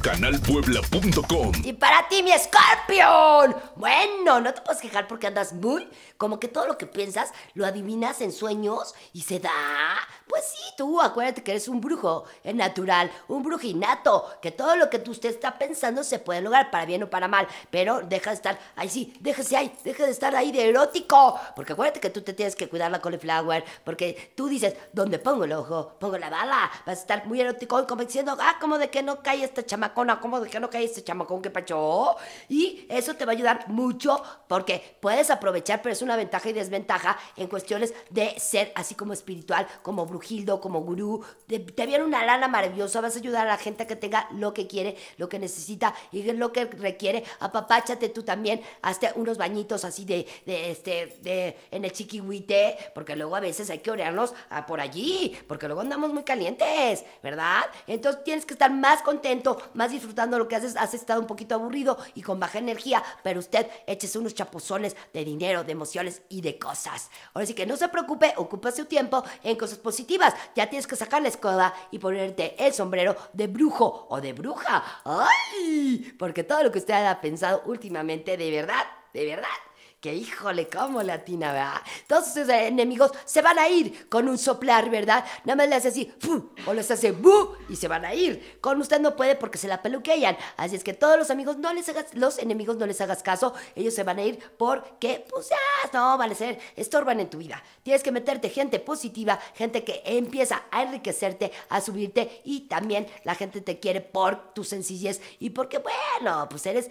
canalpuebla.com. Y para ti, mi escorpión Bueno, no te puedes quejar porque andas muy. Como que todo lo que piensas lo adivinas en sueños y se da. Pues sí, tú acuérdate que eres un brujo, es eh, natural, un brujinato, que todo lo que usted está pensando se puede lograr, para bien o para mal, pero deja de estar, ahí sí, déjese ahí, deja de estar ahí de erótico, porque acuérdate que tú te tienes que cuidar la cauliflower, porque tú dices, ¿dónde pongo el ojo? Pongo la bala, vas a estar muy erótico, como diciendo, ah, como de que no cae esta chamacona, como de que no cae este chamacón que pachó, y eso te va a ayudar mucho, porque puedes aprovechar, pero es una ventaja y desventaja en cuestiones de ser así como espiritual, como brujito como gurú, te, te una lana maravillosa, vas a ayudar a la gente que tenga lo que quiere, lo que necesita y lo que requiere. Apapáchate tú también, hazte unos bañitos así de, de este, de, en el chiquihuite, porque luego a veces hay que orearnos por allí, porque luego andamos muy calientes, ¿verdad? Entonces tienes que estar más contento, más disfrutando lo que haces, has estado un poquito aburrido y con baja energía, pero usted échese unos chapuzones de dinero, de emociones y de cosas. Ahora sí que no se preocupe, ocupa su tiempo en cosas positivas ya tienes que sacar la escoba y ponerte el sombrero de brujo o de bruja. ¡Ay! Porque todo lo que usted ha pensado últimamente, de verdad, de verdad, que híjole, cómo latina, ¿verdad? Todos esos enemigos se van a ir con un soplar, ¿verdad? Nada más le hace así, o les hace y se van a ir. Con usted no puede porque se la peluquean. Así es que todos los amigos no les hagas, los enemigos no les hagas caso, ellos se van a ir porque, pues ya, no van a ser, estorban en tu vida. Tienes que meterte gente positiva, gente que empieza a enriquecerte, a subirte y también la gente te quiere por tu sencillez y porque, bueno, pues eres,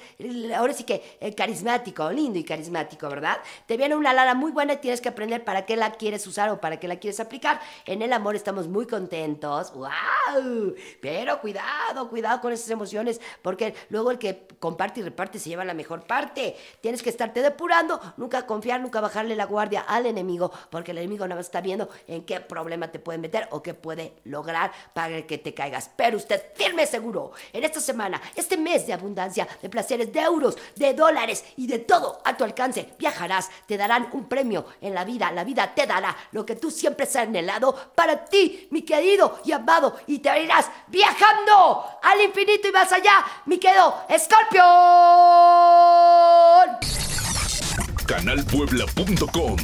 ahora sí que eh, carismático, lindo y carismático. ¿verdad? Te viene una lana muy buena y tienes que aprender para qué la quieres usar o para qué la quieres aplicar. En el amor estamos muy contentos, ¡wow! Pero cuidado, cuidado con esas emociones, porque luego el que comparte y reparte se lleva la mejor parte. Tienes que estarte depurando, nunca confiar, nunca bajarle la guardia al enemigo, porque el enemigo nada más está viendo en qué problema te puede meter o qué puede lograr para que te caigas. Pero usted firme seguro, en esta semana, este mes de abundancia, de placeres, de euros, de dólares y de todo a tu alcance, viajarás, te darán un premio en la vida, la vida te dará lo que tú siempre has anhelado para ti, mi querido y amado, y te irás viajando al infinito y más allá, mi querido escorpión. Canalpuebla.com